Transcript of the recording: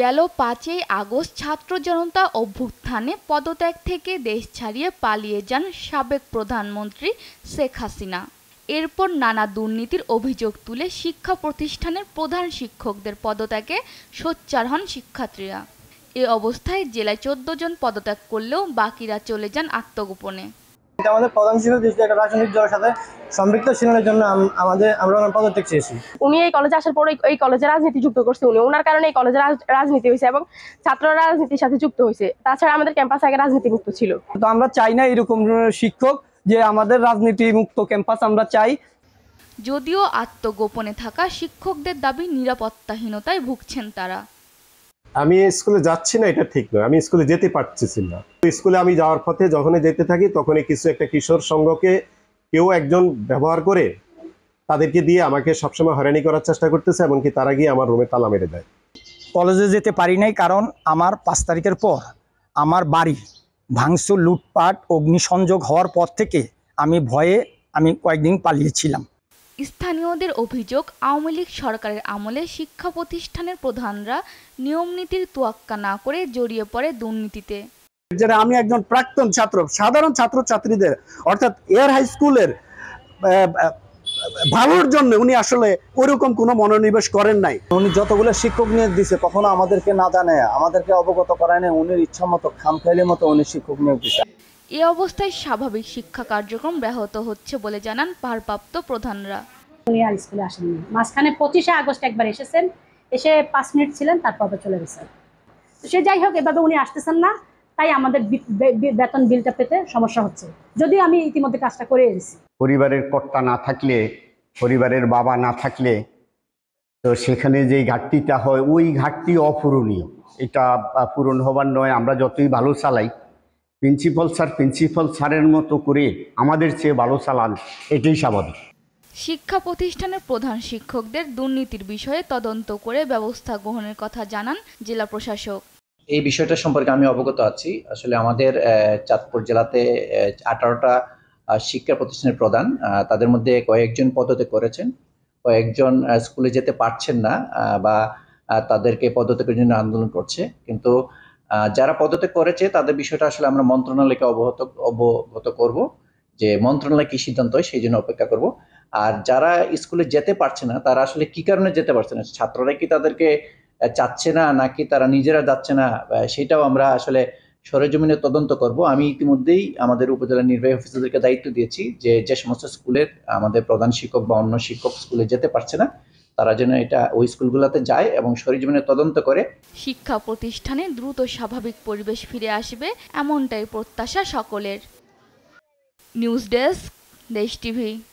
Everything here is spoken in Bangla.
গেল পাঁচই আগস্ট ছাত্র জনতা অভ্যুত্থানে পদত্যাগ থেকে দেশ ছাড়িয়ে পালিয়ে যান সাবেক প্রধানমন্ত্রী শেখ হাসিনা এরপর নানা দুর্নীতির অভিযোগ তুলে শিক্ষা প্রতিষ্ঠানের প্রধান শিক্ষকদের পদত্যাগে সোচ্চার হন শিক্ষার্থীরা এ অবস্থায় জেলায় চোদ্দ জন পদত্যাগ করলেও বাকিরা চলে যান আত্মগোপনে এটা আমাদের প্রধান শিক্ষক দেশীয় একটা রাজনৈতিক দলের সাথে সম্পৃক্ত ছিলেনের জন্য আমাদের আমরা ওনার পদত্যাগ চেয়েছি উনি এই কলেজে আসার পরে এই কলেজে রাজনীতি যুক্ত করছে উনি ওনার কারণে এই কলেজে রাজনীতি হয়েছে এবং ছাত্র রাজনীতির সাথে যুক্ত হয়েছে তাছাড়া আমাদের ক্যাম্পাস আগে রাজনীতি মুক্ত ছিল তো আমরা চাই না এরকম শিক্ষক যে আমাদের রাজনীতি মুক্ত ক্যাম্পাস আমরা চাই যদিও আত্মগোপনে থাকা শিক্ষকদের দাবি নিরাপত্তাহীনতায় ভুগছেন তারা আমি স্কুলে যাচ্ছি না এটা ঠিক নয় আমি স্কুলে যেতে পারছি না স্কুলে আমি যাওয়ার পথে যখনই যেতে থাকি তখনই কিছু একটা কিশোর সঙ্গকে কেউ একজন ব্যবহার করে তাদেরকে দিয়ে আমাকে সবসময় হয়রানি করার চেষ্টা করতেছে এমনকি তারা গিয়ে আমার রুমে তালা মেরে দেয় কলেজে যেতে পারি নাই কারণ আমার পাঁচ তারিখের পর আমার বাড়ি ভাঙচুর লুটপাট অগ্নিসংযোগ হওয়ার পর থেকে আমি ভয়ে আমি কয়েকদিন পালিয়েছিলাম স্থানীয়দের অভিযোগ আওয়ামী লীগ সরকারের আমলে শিক্ষা প্রতিষ্ঠানের প্রধানরা নিয়মনীতির তোয়াক্কা না করে জড়িয়ে পড়ে দুর্নীতিতে যারা আমি একজন প্রাক্তন ছাত্র সাধারণ ছাত্র ছাত্রীদের অর্থাৎ এয়ার হাই স্কুলের ভালোর জন্য উনি আসলে ওরকম কোনো মনোনিবেশ করেন নাই উনি যতগুলো শিক্ষক নিয়োগ দিছে কখনো আমাদেরকে না জানায় আমাদেরকে অবগত করায় নাই উনি ইচ্ছা মতো খামখাইলের মতো উনি শিক্ষক নিয়োগ দিছে এ অবস্থায় স্বাভাবিক শিক্ষা কার্যক্রম ব্যাহত হচ্ছে বলে জানান ভারপ্রাপ্ত প্রধানরা উনি আর স্কুলে আসেননি মাঝখানে পঁচিশে আগস্ট একবার এসেছেন এসে পাঁচ মিনিট ছিলেন তারপর চলে গেছেন সে যাই হোক এভাবে উনি আসতেছেন না তাই আমাদের বেতন বিলটা পেতে সমস্যা হচ্ছে যদি আমি ইতিমধ্যে কাজটা করে এসেছি পরিবারের কর্তা না থাকলে পরিবারের বাবা না থাকলে তো সেখানে যে ঘাটতিটা হয় ওই ঘাটতি অপূরণীয় এটা পূরণ হবার নয় আমরা যতই ভালো চালাই প্রিন্সিপাল স্যার প্রিন্সিপাল স্যারের মতো করে আমাদের চেয়ে ভালো চালান এটাই স্বাভাবিক শিক্ষা প্রতিষ্ঠানের প্রধান শিক্ষকদের দুর্নীতির বিষয়ে তদন্ত করে ব্যবস্থা গ্রহণের কথা জানান জেলা প্রশাসক এই বিষয়টা সম্পর্কে আমি অবগত আছি আসলে আমাদের চাঁদপুর জেলাতে আঠারোটা শিক্ষা প্রতিষ্ঠানের প্রধান তাদের মধ্যে কয়েকজন পদত্যাগ করেছেন কয়েকজন স্কুলে যেতে পারছেন না বা তাদেরকে পদত্যাগের জন্য আন্দোলন করছে কিন্তু যারা পদত্যাগ করেছে তাদের বিষয়টা আসলে আমরা মন্ত্রণালয়কে অবহত অবগত করব যে মন্ত্রণালয় কি সিদ্ধান্ত হয় সেই জন্য অপেক্ষা করব আর যারা স্কুলে যেতে পারছে না তারা আসলে কি কারণে যেতে পারছে না ছাত্ররা কি তাদেরকে চাচ্ছে না নাকি তারা নিজেরা যাচ্ছে না সেটাও আমরা আসলে সরেজমিনে তদন্ত করব আমি ইতিমধ্যেই আমাদের উপজেলা নির্বাহী অফিসারদেরকে দায়িত্ব দিয়েছি যে যে সমস্ত স্কুলের আমাদের প্রধান শিক্ষক বা অন্য শিক্ষক স্কুলে যেতে পারছে না তারা যেন এটা ওই স্কুলগুলোতে যায় এবং সরেজমিনে তদন্ত করে শিক্ষা প্রতিষ্ঠানে দ্রুত স্বাভাবিক পরিবেশ ফিরে আসবে এমনটাই প্রত্যাশা সকলের নিউজ ডেস্ক দেশ টিভি